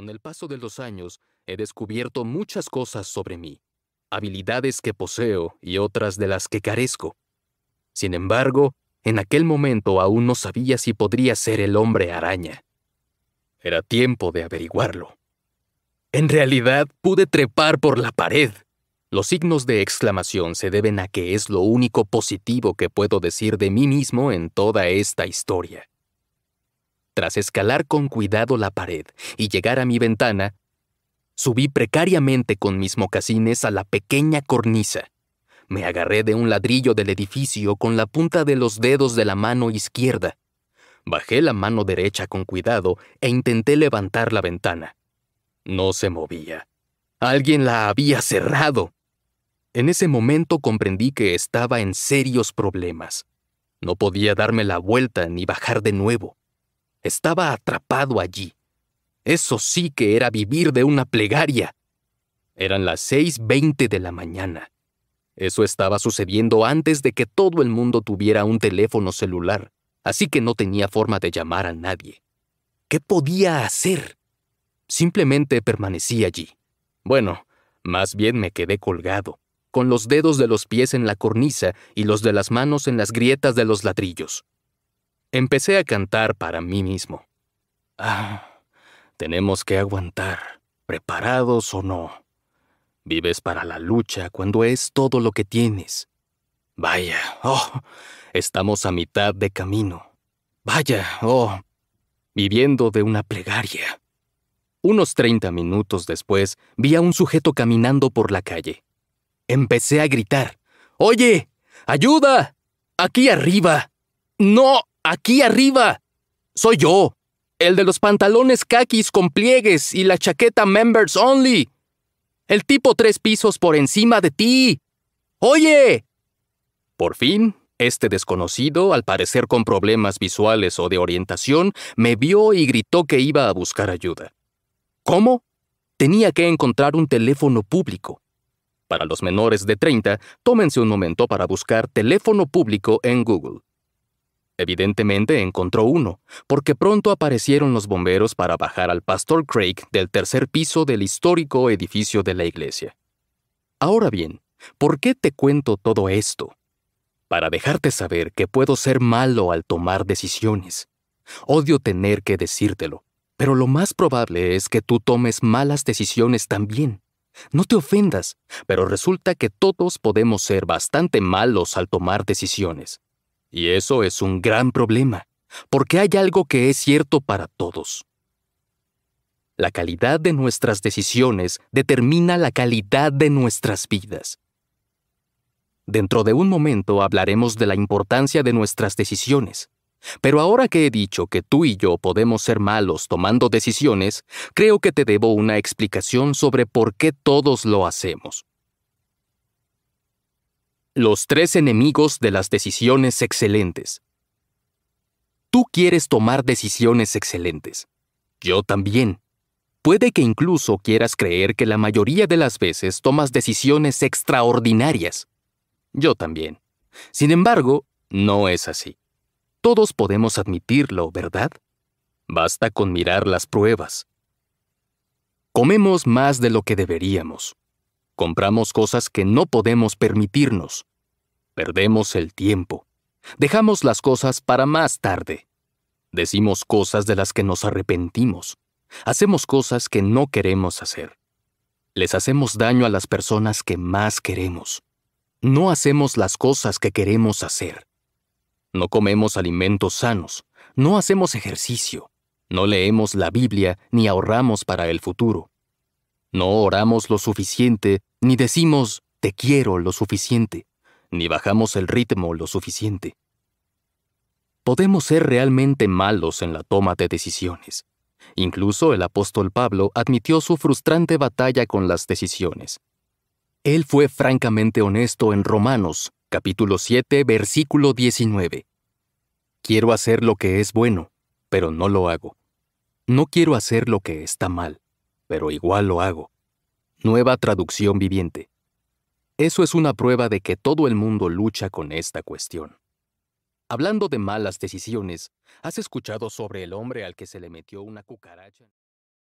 Con el paso de los años, he descubierto muchas cosas sobre mí, habilidades que poseo y otras de las que carezco. Sin embargo, en aquel momento aún no sabía si podría ser el hombre araña. Era tiempo de averiguarlo. En realidad, pude trepar por la pared. Los signos de exclamación se deben a que es lo único positivo que puedo decir de mí mismo en toda esta historia. Tras escalar con cuidado la pared y llegar a mi ventana, subí precariamente con mis mocasines a la pequeña cornisa. Me agarré de un ladrillo del edificio con la punta de los dedos de la mano izquierda. Bajé la mano derecha con cuidado e intenté levantar la ventana. No se movía. Alguien la había cerrado. En ese momento comprendí que estaba en serios problemas. No podía darme la vuelta ni bajar de nuevo. Estaba atrapado allí. Eso sí que era vivir de una plegaria. Eran las 6.20 de la mañana. Eso estaba sucediendo antes de que todo el mundo tuviera un teléfono celular, así que no tenía forma de llamar a nadie. ¿Qué podía hacer? Simplemente permanecí allí. Bueno, más bien me quedé colgado, con los dedos de los pies en la cornisa y los de las manos en las grietas de los ladrillos. Empecé a cantar para mí mismo. Ah, tenemos que aguantar, preparados o no. Vives para la lucha cuando es todo lo que tienes. Vaya, oh, estamos a mitad de camino. Vaya, oh, viviendo de una plegaria. Unos 30 minutos después, vi a un sujeto caminando por la calle. Empecé a gritar. Oye, ayuda. Aquí arriba. No. Aquí arriba. Soy yo, el de los pantalones caquis con pliegues y la chaqueta members only. El tipo tres pisos por encima de ti. Oye. Por fin, este desconocido, al parecer con problemas visuales o de orientación, me vio y gritó que iba a buscar ayuda. ¿Cómo? Tenía que encontrar un teléfono público. Para los menores de 30, tómense un momento para buscar teléfono público en Google. Evidentemente encontró uno, porque pronto aparecieron los bomberos para bajar al pastor Craig del tercer piso del histórico edificio de la iglesia. Ahora bien, ¿por qué te cuento todo esto? Para dejarte saber que puedo ser malo al tomar decisiones. Odio tener que decírtelo, pero lo más probable es que tú tomes malas decisiones también. No te ofendas, pero resulta que todos podemos ser bastante malos al tomar decisiones. Y eso es un gran problema, porque hay algo que es cierto para todos. La calidad de nuestras decisiones determina la calidad de nuestras vidas. Dentro de un momento hablaremos de la importancia de nuestras decisiones, pero ahora que he dicho que tú y yo podemos ser malos tomando decisiones, creo que te debo una explicación sobre por qué todos lo hacemos. Los tres enemigos de las decisiones excelentes. Tú quieres tomar decisiones excelentes. Yo también. Puede que incluso quieras creer que la mayoría de las veces tomas decisiones extraordinarias. Yo también. Sin embargo, no es así. Todos podemos admitirlo, ¿verdad? Basta con mirar las pruebas. Comemos más de lo que deberíamos. Compramos cosas que no podemos permitirnos. Perdemos el tiempo. Dejamos las cosas para más tarde. Decimos cosas de las que nos arrepentimos. Hacemos cosas que no queremos hacer. Les hacemos daño a las personas que más queremos. No hacemos las cosas que queremos hacer. No comemos alimentos sanos. No hacemos ejercicio. No leemos la Biblia ni ahorramos para el futuro. No oramos lo suficiente ni decimos te quiero lo suficiente, ni bajamos el ritmo lo suficiente. Podemos ser realmente malos en la toma de decisiones. Incluso el apóstol Pablo admitió su frustrante batalla con las decisiones. Él fue francamente honesto en Romanos, capítulo 7, versículo 19. Quiero hacer lo que es bueno, pero no lo hago. No quiero hacer lo que está mal, pero igual lo hago. Nueva traducción viviente. Eso es una prueba de que todo el mundo lucha con esta cuestión. Hablando de malas decisiones, ¿has escuchado sobre el hombre al que se le metió una cucaracha?